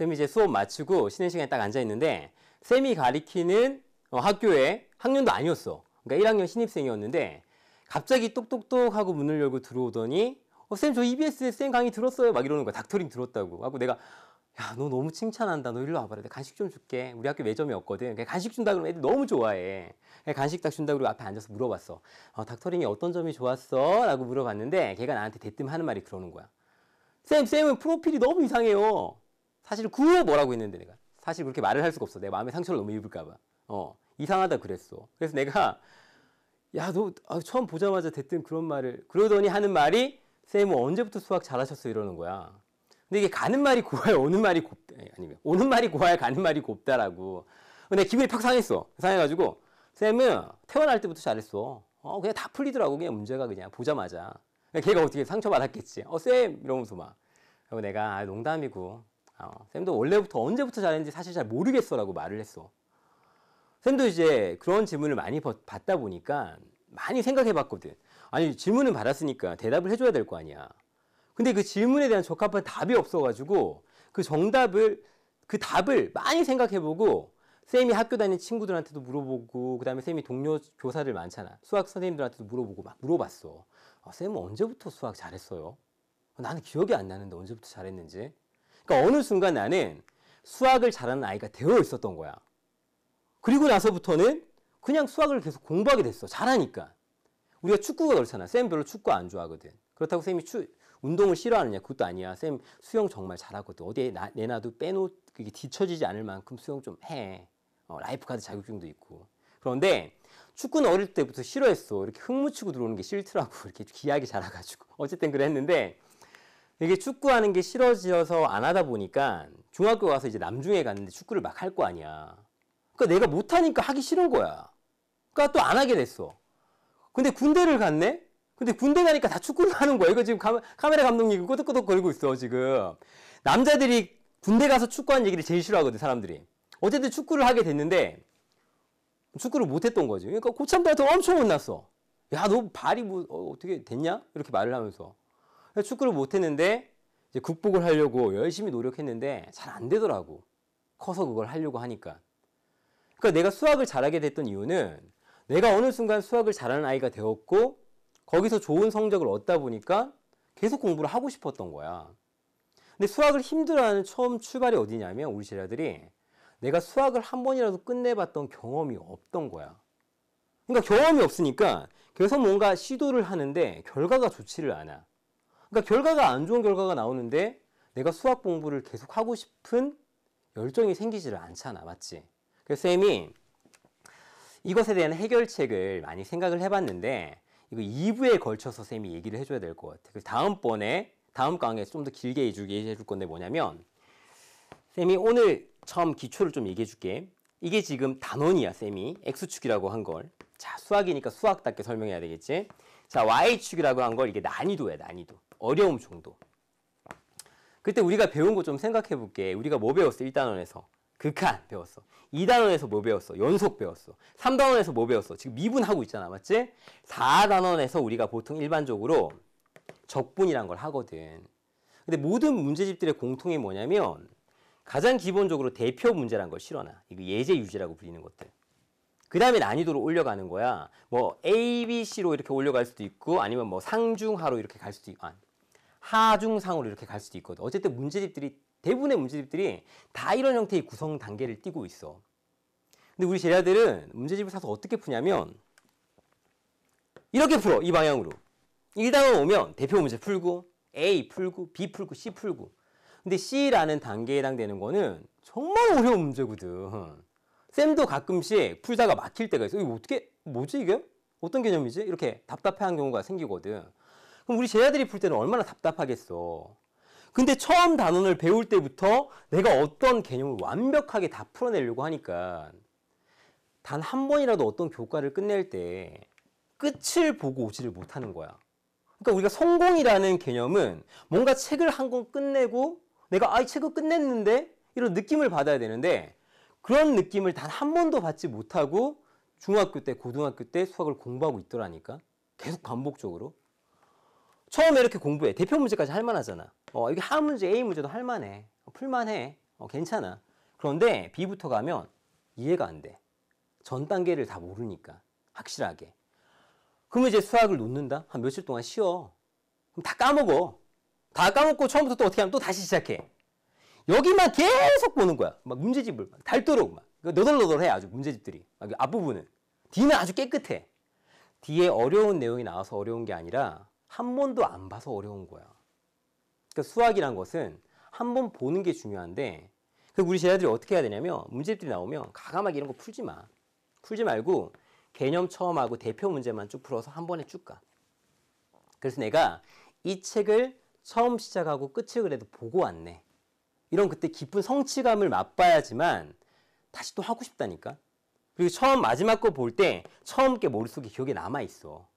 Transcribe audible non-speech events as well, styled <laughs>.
쌤이 이제 수업 마치고 쉬는 시간에 딱 앉아있는데 쌤이 가리키는 어, 학교에 학년도 아니었어. 그러니까 1학년 신입생이었는데 갑자기 똑똑똑 하고 문을 열고 들어오더니 어, 쌤, 저 EBS에 쌤 강의 들었어요. 막 이러는 거야. 닥터링 들었다고. 하고 내가 야, 너 너무 칭찬한다. 너 일로 와봐라. 내가 간식 좀 줄게. 우리 학교 매점이 없거든. 간식 준다 그러면 애들 너무 좋아해. 간식 딱 준다 그러고 앞에 앉아서 물어봤어. 어, 닥터링이 어떤 점이 좋았어? 라고 물어봤는데 걔가 나한테 대뜸 하는 말이 그러는 거야. 쌤, 쌤은 프로필이 너무 이상해요. 사실 구호 뭐라고 했는데 내가 사실 그렇게 말을 할 수가 없어. 내 마음에 상처를 너무 입을까봐. 어 이상하다 그랬어. 그래서 내가 야너 아, 처음 보자마자 대뜸 그런 말을 그러더니 하는 말이 쌤은 뭐 언제부터 수학 잘하셨어 이러는 거야. 근데 이게 가는 말이 고와야 오는 말이 곱다 아니면 오는 말이 고와야 가는 말이 곱다라고. 근데 기분이 팍 상했어. 상해가지고 쌤은 태어날 때부터 잘했어. 어 그냥 다 풀리더라고 그냥 문제가 그냥 보자마자. 걔가 어떻게 상처받았겠지. 어 쌤 이러면서 막. 그리고 내가 아, 농담이고 어, 쌤도 원래부터 언제부터 잘했는지 사실 잘 모르겠어라고 말을 했어. 쌤도 이제 그런 질문을 많이 받다 보니까 많이 생각해 봤거든. 아니, 질문은 받았으니까 대답을 해줘야 될 거 아니야. 근데 그 질문에 대한 적합한 답이 없어가지고 그 정답을, 그 답을 많이 생각해 보고 쌤이 학교 다니는 친구들한테도 물어보고 그 다음에 쌤이 동료 교사들 많잖아. 수학 선생님들한테도 물어보고 막 물어봤어. 아, 쌤은 언제부터 수학 잘했어요? 나는 기억이 안 나는데 언제부터 잘했는지. 그러니까 어느 순간 나는 수학을 잘하는 아이가 되어 있었던 거야. 그리고 나서부터는 그냥 수학을 계속 공부하게 됐어. 잘하니까. 우리가 축구가 그렇잖아. 쌤 별로 축구 안 좋아하거든. 그렇다고 쌤이 추, 운동을 싫어하느냐? 그것도 아니야. 쌤 수영 정말 잘하거든. 어디에 나, 내놔도 빼놓, 그게 뒤처지지 않을 만큼 수영 좀 해. 어, 라이프카드 자격증도 있고. 그런데 축구는 어릴 때부터 싫어했어. 이렇게 흙 묻히고 들어오는 게 싫더라고. <laughs> 이렇게 귀하게 자라가지고. 어쨌든 그랬는데 이게 축구하는 게 싫어지어서 안 하다 보니까 중학교 가서 이제 남중에 갔는데 축구를 막 할 거 아니야. 그러니까 내가 못하니까 하기 싫은 거야. 그러니까 또 안 하게 됐어. 근데 군대를 갔네? 근데 군대 가니까 다 축구를 하는 거야. 이거 지금 카메라 감독님 꼬득꼬득 거리고 있어, 지금. 남자들이 군대 가서 축구하는 얘기를 제일 싫어하거든, 사람들이. 어쨌든 축구를 하게 됐는데, 축구를 못했던 거지. 그러니까 고참들한테 엄청 혼났어. 야, 너 발이 뭐, 어, 어떻게 됐냐? 이렇게 말을 하면서. 축구를 못했는데 극복을 하려고 열심히 노력했는데 잘 안 되더라고. 커서 그걸 하려고 하니까. 그러니까 내가 수학을 잘하게 됐던 이유는 내가 어느 순간 수학을 잘하는 아이가 되었고 거기서 좋은 성적을 얻다 보니까 계속 공부를 하고 싶었던 거야. 근데 수학을 힘들어하는 처음 출발이 어디냐면 우리 제자들이 내가 수학을 한 번이라도 끝내봤던 경험이 없던 거야. 그러니까 경험이 없으니까 계속 뭔가 시도를 하는데 결과가 좋지를 않아. 그러니까 결과가 안 좋은 결과가 나오는데 내가 수학 공부를 계속 하고 싶은 열정이 생기지를 않잖아. 맞지? 그래서 쌤이 이것에 대한 해결책을 많이 생각을 해봤는데 이거 2부에 걸쳐서 쌤이 얘기를 해줘야 될 것 같아. 그 다음번에 다음 강의에 서좀 더 길게 얘기해 줄 건데 뭐냐면 쌤이 오늘 처음 기초를 좀 얘기해 줄게. 이게 지금 단원이야 쌤이 X축이라고 한 걸. 자 수학이니까 수학답게 설명해야 되겠지. 자, Y축이라고 한 걸 이게 난이도야, 난이도. 어려움 정도. 그때 우리가 배운 거 좀 생각해 볼게. 우리가 뭐 배웠어? 1단원에서. 극한 배웠어. 2단원에서 뭐 배웠어? 연속 배웠어. 3단원에서 뭐 배웠어? 지금 미분하고 있잖아. 맞지? 4단원에서 우리가 보통 일반적으로 적분이란 걸 하거든. 근데 모든 문제집들의 공통이 뭐냐면 가장 기본적으로 대표 문제란 걸 실어놔. 이거 예제 유지라고 불리는 것들. 그 다음에 난이도를 올려가는 거야. 뭐 A, B, C로 이렇게 올려갈 수도 있고 아니면 뭐 상중하로 이렇게 갈 수도 있고 아, 하중상으로 이렇게 갈 수도 있거든. 어쨌든 문제집들이 대부분의 문제집들이 다 이런 형태의 구성 단계를 띄고 있어. 근데 우리 제자들은 문제집을 사서 어떻게 푸냐면 이렇게 풀어 이 방향으로 1단원 오면 대표 문제 풀고 A 풀고 B 풀고 C 풀고 근데 C라는 단계에 해당되는 거는 정말 어려운 문제거든 쌤도 가끔씩 풀다가 막힐 때가 있어. 요 이거 어떻게, 뭐지 이게? 어떤 개념이지? 이렇게 답답해하는 경우가 생기거든. 그럼 우리 제자들이 풀 때는 얼마나 답답하겠어. 근데 처음 단원을 배울 때부터 내가 어떤 개념을 완벽하게 다 풀어내려고 하니까 단 한 번이라도 어떤 교과를 끝낼 때 끝을 보고 오지를 못하는 거야. 그러니까 우리가 성공이라는 개념은 뭔가 책을 한 권 끝내고 내가 아이 책을 끝냈는데 이런 느낌을 받아야 되는데 그런 느낌을 단 한 번도 받지 못하고 중학교 때, 고등학교 때 수학을 공부하고 있더라니까. 계속 반복적으로. 처음에 이렇게 공부해. 대표 문제까지 할만하잖아. 어, 이게 하 문제, A 문제도 할만해. 어, 풀만해. 어, 괜찮아. 그런데 B부터 가면 이해가 안 돼. 전 단계를 다 모르니까. 확실하게. 그러면 이제 수학을 놓는다? 한 며칠 동안 쉬어. 그럼 다 까먹어. 다 까먹고 처음부터 또 어떻게 하면 또 다시 시작해. 여기만 계속 보는 거야. 막 문제집을 막 닳도록 막 그 너덜너덜해 아주 문제집들이. 막 그 앞부분은 뒤는 아주 깨끗해. 뒤에 어려운 내용이 나와서 어려운 게 아니라 한 번도 안 봐서 어려운 거야. 그러니까 수학이란 것은 한 번 보는 게 중요한데 그 우리 제자들이 어떻게 해야 되냐면 문제집들이 나오면 가감하게 이런 거 풀지 마. 풀지 말고 개념 처음하고 대표 문제만 쭉 풀어서 한 번에 쭉 가. 그래서 내가 이 책을 처음 시작하고 끝을 그래도 보고 왔네. 이런 그때 깊은 성취감을 맛봐야지만 다시 또 하고 싶다니까. 그리고 처음 마지막 거 볼 때 처음 게 머릿속에 기억에 남아 있어.